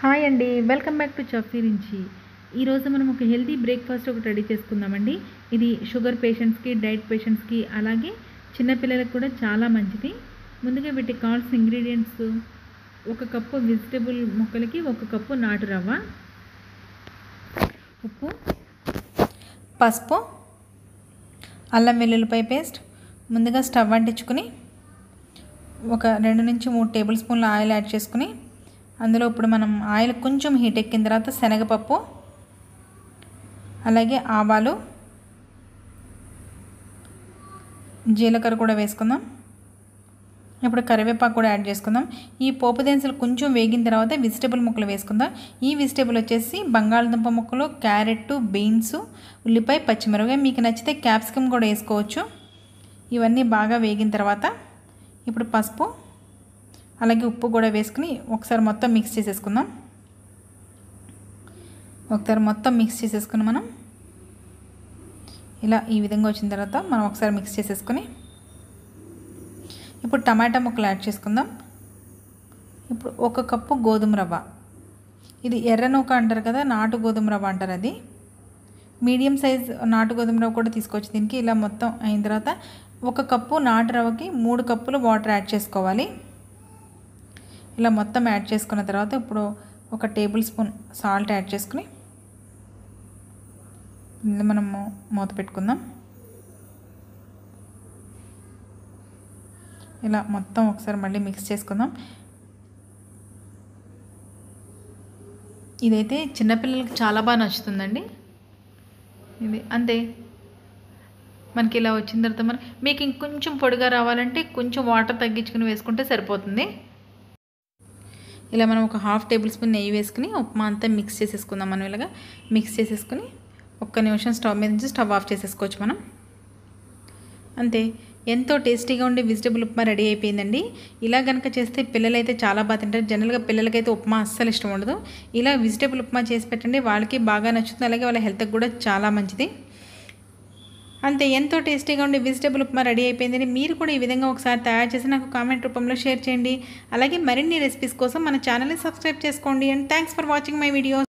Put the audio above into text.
hi అండి welcome back to చఫీ ఈరోజు మనం ఒక హెల్తీ బ్రేక్ఫాస్ట్ ఒకటి రెడీ చేసుకుందామండి ఇది షుగర్ పేషెంట్స్కి డైట్ పేషెంట్స్కి అలాగే చిన్నపిల్లలకు కూడా చాలా మంచిది ముందుగా వీటికి కావాల్సిన ఇంగ్రీడియంట్స్ ఒక కప్పు వెజిటేబుల్ ముక్కలకి ఒక కప్పు నాటు రవ్వ ఉప్పు పసుపు అల్లం వెల్లుల్లిపాయ పేస్ట్ ముందుగా స్టవ్ అంటించుకుని ఒక రెండు నుంచి మూడు టేబుల్ స్పూన్ల ఆయిల్ యాడ్ చేసుకుని అందులో ఇప్పుడు మనం ఆయిల్ కొంచెం హీట్ ఎక్కిన తర్వాత శనగపప్పు అలాగే ఆవాలు జీలకర్ర కూడా వేసుకుందాం ఇప్పుడు కరివేపాకు కూడా యాడ్ చేసుకుందాం ఈ పోపు దినుసులు కొంచెం వేగిన తర్వాత వెజిటేబుల్ ముక్కలు వేసుకుందాం ఈ వెజిటేబుల్ వచ్చేసి బంగాళదుంప ముక్కలు క్యారెట్ బీన్స్ ఉల్లిపాయ పచ్చిమిరపకాయ మీకు నచ్చితే క్యాప్సికమ్ కూడా వేసుకోవచ్చు ఇవన్నీ బాగా వేగిన తర్వాత ఇప్పుడు పసుపు అలాగే ఉప్పు కూడా వేసుకుని ఒకసారి మొత్తం మిక్స్ చేసేసుకుందాం ఒకసారి మొత్తం మిక్స్ చేసేసుకుని మనం ఇలా ఈ విధంగా వచ్చిన తర్వాత మనం ఒకసారి మిక్స్ చేసేసుకుని ఇప్పుడు టమాటా ముక్కలు యాడ్ చేసుకుందాం ఇప్పుడు ఒక కప్పు గోధుమ రవ్వ ఇది ఎర్ర నూక అంటారు కదా నాటు గోధుమ రవ్వ అంటారు అది మీడియం సైజ్ నాటు గోధుమ రవ్వ కూడా తీసుకొచ్చి దీనికి ఇలా మొత్తం అయిన తర్వాత ఒక కప్పు నాటు రవ్వకి మూడు కప్పులు వాటర్ యాడ్ చేసుకోవాలి ఇలా మొత్తం యాడ్ చేసుకున్న తర్వాత ఇప్పుడు ఒక టేబుల్ స్పూన్ సాల్ట్ యాడ్ చేసుకుని మనము మూత పెట్టుకుందాం ఇలా మొత్తం ఒకసారి మళ్ళీ మిక్స్ చేసుకుందాం ఇదైతే చిన్నపిల్లలకి చాలా బాగా నచ్చుతుందండి ఇది అంతే మనకి ఇలా వచ్చిన తర్వాత మనం మీకు ఇంకొంచెం పొడిగా రావాలంటే కొంచెం వాటర్ తగ్గించుకుని వేసుకుంటే సరిపోతుంది ఇలా మనం ఒక హాఫ్ టేబుల్ స్పూన్ నెయ్యి వేసుకుని ఉప్మా అంతా మిక్స్ చేసేసుకుందాం మనం ఇలాగా మిక్స్ చేసేసుకుని ఒక్క నిమిషం స్టవ్ మీద నుంచి స్టవ్ ఆఫ్ చేసేసుకోవచ్చు మనం అంతే ఎంతో టేస్టీగా ఉండే వెజిటబుల్ ఉప్మా రెడీ అయిపోయిందండి ఇలా కనుక చేస్తే పిల్లలైతే చాలా బాగా తింటారు జనరల్గా పిల్లలకైతే ఉప్మా అస్సలు ఇష్టం ఉండదు ఇలా వెజిటబుల్ ఉప్మా చేసి పెట్టండి వాళ్ళకి బాగా నచ్చుతుంది అలాగే వాళ్ళ హెల్త్కి కూడా చాలా మంచిది అంతే ఎంతో టేస్టీగా ఉండే వెజిటేబుల్ ఉప్మా రెడీ అయిపోయిందని మీరు కూడా ఈ విధంగా ఒకసారి తయారు చేసి నాకు కామెంట్ రూపంలో షేర్ చేయండి అలాగే మరిన్ని రెసిపీస్ కోసం మన ఛానల్ని సబ్స్క్రైబ్ చేసుకోండి and thanks for watching my videos